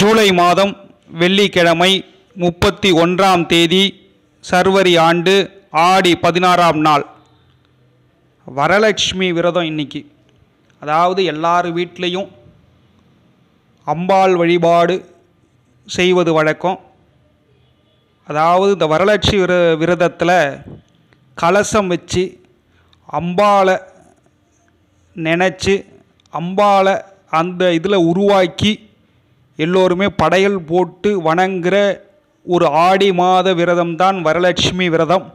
ஜூலை மாதம் வெள்ளிக்கிழமை முப்பத்தி ஒன்றாம் தேதி சர்வரி ஆண்டு ஆடி பதினாறாம் நாள் வரலட்சுமி விரதம் இன்னைக்கு அதாவது எல்லார் வீட்லேயும் அம்பாள் வழிபாடு செய்வது வழக்கம் அதாவது இந்த வரலட்சுமி விர விரதத்தில் கலசம் வச்சு அம்பாளை நினச்சி அம்பாளை அந்த இதில் உருவாக்கி எல்லோருமே படையல் போட்டு வணங்குகிற ஒரு ஆடி மாத விரதம் தான் வரலட்சுமி விரதம்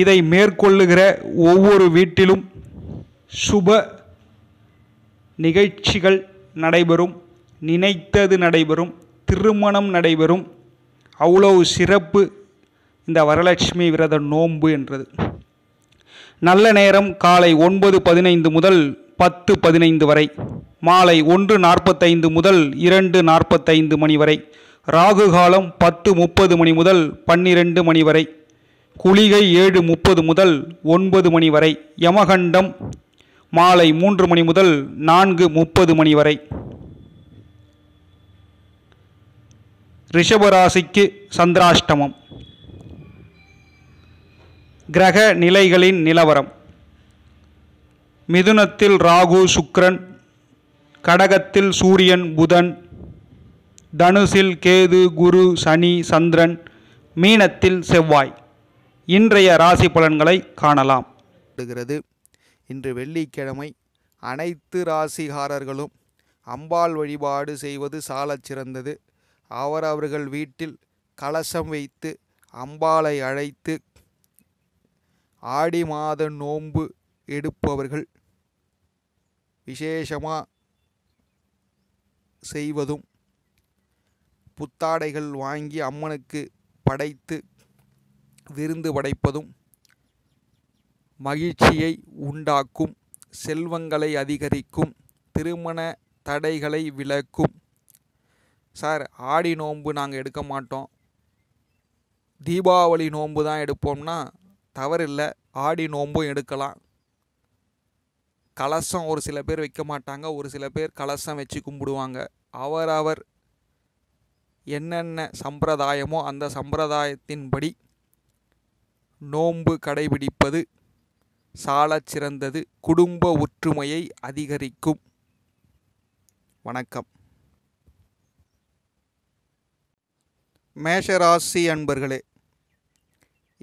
இதை மேற்கொள்ளுகிற ஒவ்வொரு வீட்டிலும் சுப நிகழ்ச்சிகள் நடைபெறும் நினைத்தது நடைபெறும் திருமணம் நடைபெறும் அவ்வளவு சிறப்பு இந்த வரலட்சுமி விரத நோன்பு என்றது நல்ல நேரம் காலை ஒன்பது பதினைந்து முதல் பத்து பதினைந்து வரை மாலை ஒன்று நாற்பத்தைந்து முதல் இரண்டு நாற்பத்தைந்து மணி வரை ராகு காலம் பத்து முப்பது மணி முதல் பன்னிரண்டு மணி வரை குளிகை ஏழு முப்பது முதல் ஒன்பது மணி வரை யமகண்டம் மாலை மூன்று மணி முதல் நான்கு முப்பது மணி வரை ரிஷபராசிக்கு சந்திராஷ்டமம் கிரக நிலைகளின் நிலவரம் மிதுனத்தில் ராகு சுக்ரன் கடகத்தில் சூரியன் புதன் தனுசில் கேது குரு சனி சந்திரன் மீனத்தில் செவ்வாய் இன்றைய ராசி பலன்களை காணலாம் இன்று வெள்ளிக்கிழமை அனைத்து ராசிகாரர்களும் அம்பாள் வழிபாடு செய்வது சாலச் சிறந்தது அவரவர்கள் வீட்டில் கலசம் வைத்து அம்பாளை அழைத்து ஆடி மாத நோன்பு எடுப்பவர்கள் விசேஷமாக செய்வதும் புத்தாடைகள் வாங்கி அம்மனுக்கு படைத்து விருந்து படைப்பதும் மகிழ்ச்சியை உண்டாக்கும் செல்வங்களை அதிகரிக்கும் திருமண தடைகளை விளக்கும் சார் ஆடி நோன்பு நாங்கள் எடுக்க மாட்டோம் தீபாவளி நோன்பு தான் எடுப்போம்னா தவறில்லை ஆடி நோன்பும் எடுக்கலாம் கலசம் ஒரு சில பேர் வைக்க மாட்டாங்க ஒரு சில பேர் கலசம் வச்சு கும்பிடுவாங்க அவரவர் என்னென்ன சம்பிரதாயமோ அந்த சம்பிரதாயத்தின்படி நோன்பு கடைபிடிப்பது சால சிறந்தது குடும்ப ஒற்றுமையை அதிகரிக்கும் வணக்கம் மேஷராசி அன்பர்களே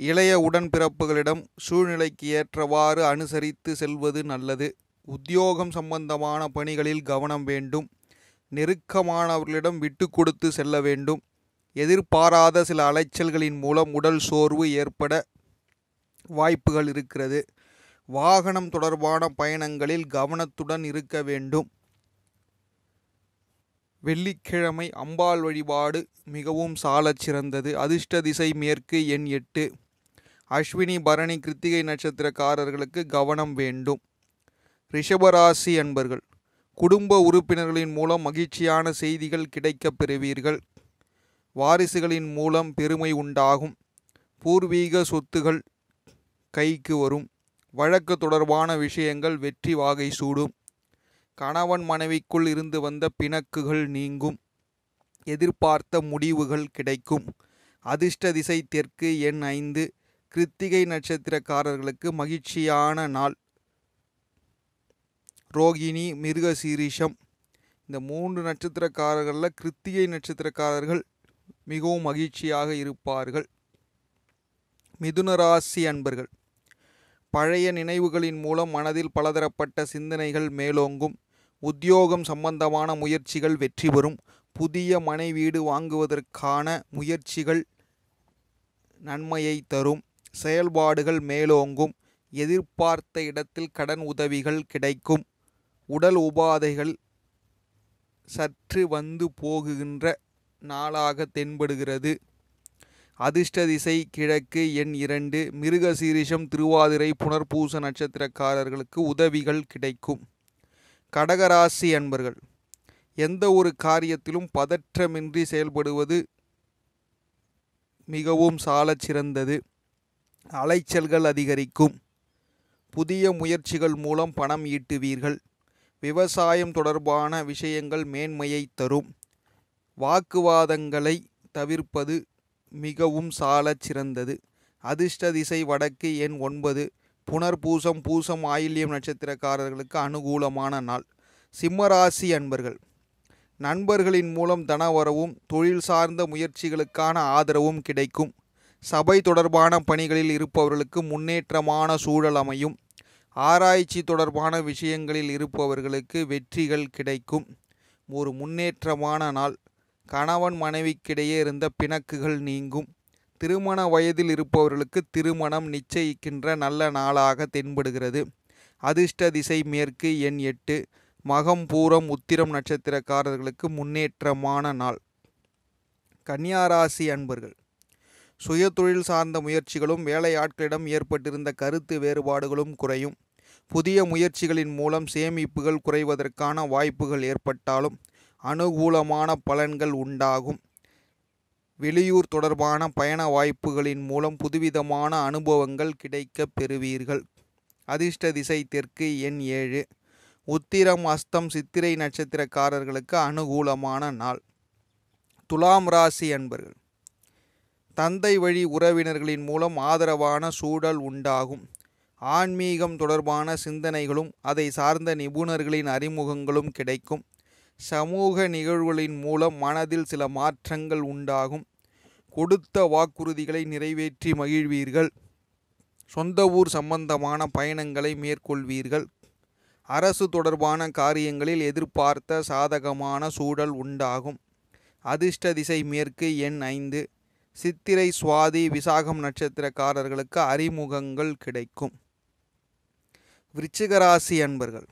இளைய உடன்பிறப்புகளிடம் சூழ்நிலைக்கு ஏற்றவாறு அனுசரித்து செல்வது நல்லது உத்தியோகம் சம்பந்தமான பணிகளில் கவனம் வேண்டும் நெருக்கமானவர்களிடம் விட்டு கொடுத்து செல்ல வேண்டும் எதிர்பாராத சில அலைச்சல்களின் மூலம் உடல் சோர்வு ஏற்பட வாய்ப்புகள் இருக்கிறது வாகனம் தொடர்பான பயணங்களில் கவனத்துடன் இருக்க வேண்டும் வெள்ளிக்கிழமை அம்பாள் வழிபாடு மிகவும் சாலச் சிறந்தது அதிர்ஷ்ட திசை மேற்கு எண் எட்டு அஸ்வினி பரணி கிருத்திகை நட்சத்திரக்காரர்களுக்கு கவனம் வேண்டும் ரிஷபராசி அன்பர்கள் குடும்ப உறுப்பினர்களின் மூலம் மகிழ்ச்சியான செய்திகள் கிடைக்கப் பெறுவீர்கள் வாரிசுகளின் மூலம் பெருமை உண்டாகும் பூர்வீக சொத்துகள் கைக்கு வரும் வழக்கு தொடர்பான விஷயங்கள் வெற்றி வாகை சூடும் கணவன் மனைவிக்குள் இருந்து வந்த பிணக்குகள் நீங்கும் எதிர்பார்த்த முடிவுகள் கிடைக்கும் அதிர்ஷ்ட திசை தெற்கு எண் ஐந்து கிருத்திகை நட்சத்திரக்காரர்களுக்கு மகிழ்ச்சியான நாள் ரோகிணி மிருகசீரிஷம் இந்த மூன்று நட்சத்திரக்காரர்களில் கிருத்திகை நட்சத்திரக்காரர்கள் மிகவும் மகிழ்ச்சியாக இருப்பார்கள் மிதுனராசி அன்பர்கள் பழைய நினைவுகளின் மூலம் மனதில் பலதரப்பட்ட சிந்தனைகள் மேலோங்கும் உத்தியோகம் சம்பந்தமான முயற்சிகள் வெற்றி பெறும் புதிய மனை வீடு வாங்குவதற்கான முயற்சிகள் நன்மையை தரும் செயல்பாடுகள் மேலோங்கும் எதிர்பார்த்த இடத்தில் கடன் உதவிகள் கிடைக்கும் உடல் உபாதைகள் சற்று வந்து போகுகின்ற நாளாக தென்படுகிறது அதிர்ஷ்ட திசை கிழக்கு எண் இரண்டு மிருகசீரிஷம் திருவாதிரை புனர்பூச நட்சத்திரக்காரர்களுக்கு உதவிகள் கிடைக்கும் கடகராசி அன்பர்கள் எந்த ஒரு காரியத்திலும் பதற்றமின்றி செயல்படுவது மிகவும் சாலச் சிறந்தது அலைச்சல்கள் அதிகரிக்கும் புதிய முயற்சிகள் மூலம் பணம் ஈட்டுவீர்கள் விவசாயம் தொடர்பான விஷயங்கள் மேன்மையை தரும் வாக்குவாதங்களை தவிர்ப்பது மிகவும் சாலச் சிறந்தது அதிர்ஷ்ட திசை வடக்கு எண் ஒன்பது புனர்பூசம் பூசம் ஆயில்யம் நட்சத்திரக்காரர்களுக்கு அனுகூலமான நாள் சிம்மராசி அன்பர்கள் நண்பர்களின் மூலம் தனவரவும் தொழில் சார்ந்த முயற்சிகளுக்கான ஆதரவும் கிடைக்கும் சபை தொடர்பான பணிகளில் இருப்பவர்களுக்கு முன்னேற்றமான சூழல் அமையும் ஆராய்ச்சி தொடர்பான விஷயங்களில் இருப்பவர்களுக்கு வெற்றிகள் கிடைக்கும் ஒரு முன்னேற்றமான நாள் கணவன் மனைவிக்கிடையே இருந்த பிணக்குகள் நீங்கும் திருமண வயதில் இருப்பவர்களுக்கு திருமணம் நிச்சயிக்கின்ற நல்ல நாளாக தென்படுகிறது அதிர்ஷ்ட திசை மேற்கு எண் எட்டு மகம் பூரம் உத்திரம் நட்சத்திரக்காரர்களுக்கு முன்னேற்றமான நாள் கன்னியாராசி அன்பர்கள் சுயதொழில் சார்ந்த முயற்சிகளும் வேலையாட்களிடம் ஏற்பட்டிருந்த கருத்து வேறுபாடுகளும் குறையும் புதிய முயற்சிகளின் மூலம் சேமிப்புகள் குறைவதற்கான வாய்ப்புகள் ஏற்பட்டாலும் அனுகூலமான பலன்கள் உண்டாகும் வெளியூர் தொடர்பான பயண வாய்ப்புகளின் மூலம் புதுவிதமான அனுபவங்கள் கிடைக்கப் பெறுவீர்கள் அதிர்ஷ்ட திசை தெற்கு எண் ஏழு உத்திரம் அஸ்தம் சித்திரை நட்சத்திரக்காரர்களுக்கு அனுகூலமான நாள் துலாம் ராசி அன்பர்கள் தந்தை வழி உறவினர்களின் மூலம் ஆதரவான சூழல் உண்டாகும் ஆன்மீகம் தொடர்பான சிந்தனைகளும் அதை சார்ந்த நிபுணர்களின் அறிமுகங்களும் கிடைக்கும் சமூக நிகழ்வுகளின் மூலம் மனதில் சில மாற்றங்கள் உண்டாகும் கொடுத்த வாக்குறுதிகளை நிறைவேற்றி மகிழ்வீர்கள் சொந்த ஊர் சம்பந்தமான பயணங்களை மேற்கொள்வீர்கள் அரசு தொடர்பான காரியங்களில் எதிர்பார்த்த சாதகமான சூழல் உண்டாகும் அதிர்ஷ்ட திசை மேற்கு எண் ஐந்து சித்திரை சுவாதி விசாகம் நட்சத்திரக்காரர்களுக்கு அறிமுகங்கள் கிடைக்கும் விருச்சிகராசி அன்பர்கள்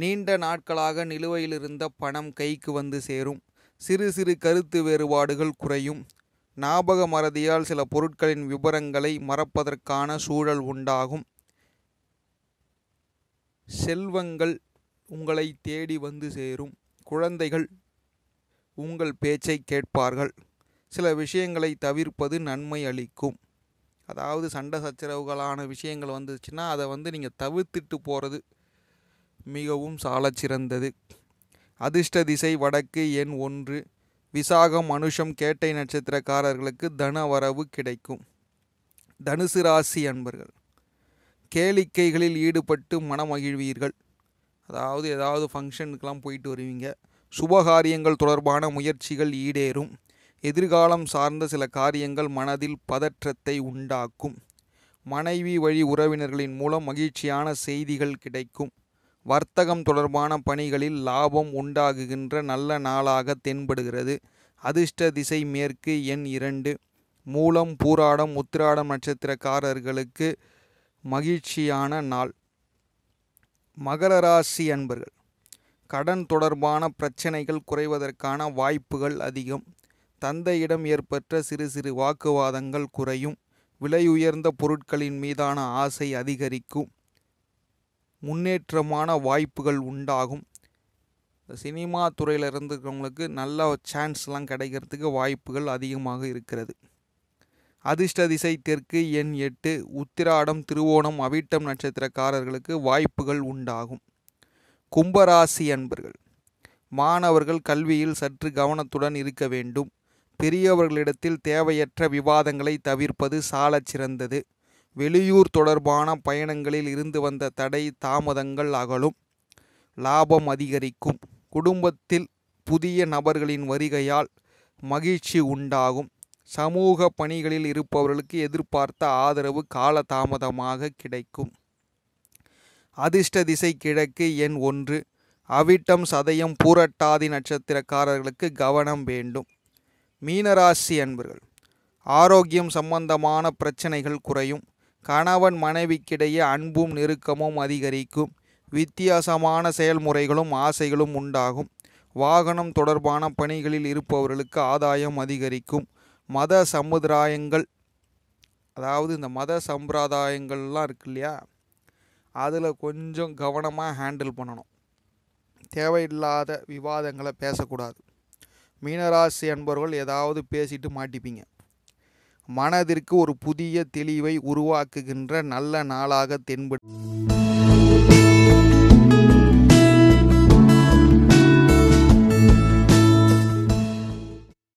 நீண்ட நாட்களாக நிலுவையில் இருந்த பணம் கைக்கு வந்து சேரும் சிறு சிறு கருத்து வேறுபாடுகள் குறையும் ஞாபக மறதியால் சில பொருட்களின் விபரங்களை மறப்பதற்கான சூழல் உண்டாகும் செல்வங்கள் உங்களை தேடி வந்து சேரும் குழந்தைகள் உங்கள் பேச்சை கேட்பார்கள் சில விஷயங்களை தவிர்ப்பது நன்மை அளிக்கும் அதாவது சண்டை சச்சரவுகளான விஷயங்கள் வந்துச்சுன்னா அதை வந்து நீங்கள் தவிர்த்துட்டு போகிறது மிகவும் சாலச்சிறந்தது அதிர்ஷ்ட திசை வடக்கு எண் ஒன்று விசாகம் மனுஷம் கேட்டை நட்சத்திரக்காரர்களுக்கு தன வரவு கிடைக்கும் தனுசு ராசி அன்பர்கள் கேளிக்கைகளில் ஈடுபட்டு மனமகிழ்வீர்கள் அதாவது ஏதாவது ஃபங்க்ஷனுக்கெலாம் போயிட்டு வருவீங்க சுபகாரியங்கள் தொடர்பான முயற்சிகள் ஈடேறும் எதிர்காலம் சார்ந்த சில காரியங்கள் மனதில் பதற்றத்தை உண்டாக்கும் மனைவி வழி உறவினர்களின் மூலம் மகிழ்ச்சியான செய்திகள் கிடைக்கும் வர்த்தகம் தொடர்பான பணிகளில் லாபம் உண்டாகுகின்ற நல்ல நாளாக தென்படுகிறது அதிர்ஷ்ட திசை மேற்கு எண் இரண்டு மூலம் பூராடம் உத்திராடம் நட்சத்திரக்காரர்களுக்கு மகிழ்ச்சியான நாள் மகர ராசி அன்பர்கள் கடன் தொடர்பான பிரச்சனைகள் குறைவதற்கான வாய்ப்புகள் அதிகம் தந்தையிடம் ஏற்பட்ட சிறு சிறு வாக்குவாதங்கள் குறையும் விலையுயர்ந்த பொருட்களின் மீதான ஆசை அதிகரிக்கும் முன்னேற்றமான வாய்ப்புகள் உண்டாகும் சினிமா துறையில் இருந்துக்கிறவங்களுக்கு நல்ல சான்ஸ்லாம் கிடைக்கிறதுக்கு வாய்ப்புகள் அதிகமாக இருக்கிறது அதிர்ஷ்ட திசை தெற்கு எண் எட்டு உத்திராடம் திருவோணம் அவிட்டம் நட்சத்திரக்காரர்களுக்கு வாய்ப்புகள் உண்டாகும் கும்பராசி அன்பர்கள் மாணவர்கள் கல்வியில் சற்று கவனத்துடன் இருக்க வேண்டும் பெரியவர்களிடத்தில் தேவையற்ற விவாதங்களை தவிர்ப்பது சாலச் சிறந்தது வெளியூர் தொடர்பான பயணங்களில் இருந்து வந்த தடை தாமதங்கள் அகலும் லாபம் அதிகரிக்கும் குடும்பத்தில் புதிய நபர்களின் வருகையால் மகிழ்ச்சி உண்டாகும் சமூக பணிகளில் இருப்பவர்களுக்கு எதிர்பார்த்த ஆதரவு காலதாமதமாக கிடைக்கும் அதிர்ஷ்ட திசை கிழக்கு எண் ஒன்று அவிட்டம் சதயம் பூரட்டாதி நட்சத்திரக்காரர்களுக்கு கவனம் வேண்டும் மீனராசி அன்பர்கள் ஆரோக்கியம் சம்பந்தமான பிரச்சனைகள் குறையும் கணவன் மனைவிக்கிடையே அன்பும் நெருக்கமும் அதிகரிக்கும் வித்தியாசமான செயல்முறைகளும் ஆசைகளும் உண்டாகும் வாகனம் தொடர்பான பணிகளில் இருப்பவர்களுக்கு ஆதாயம் அதிகரிக்கும் மத சமுதாயங்கள் அதாவது இந்த மத சம்பிரதாயங்கள்லாம் இருக்கு இல்லையா அதில் கொஞ்சம் கவனமாக ஹேண்டில் பண்ணணும் தேவையில்லாத விவாதங்களை பேசக்கூடாது மீனராசி அன்பர்கள் ஏதாவது பேசிட்டு மாட்டிப்பீங்க மனதிற்கு ஒரு புதிய தெளிவை உருவாக்குகின்ற நல்ல நாளாக தென்படும்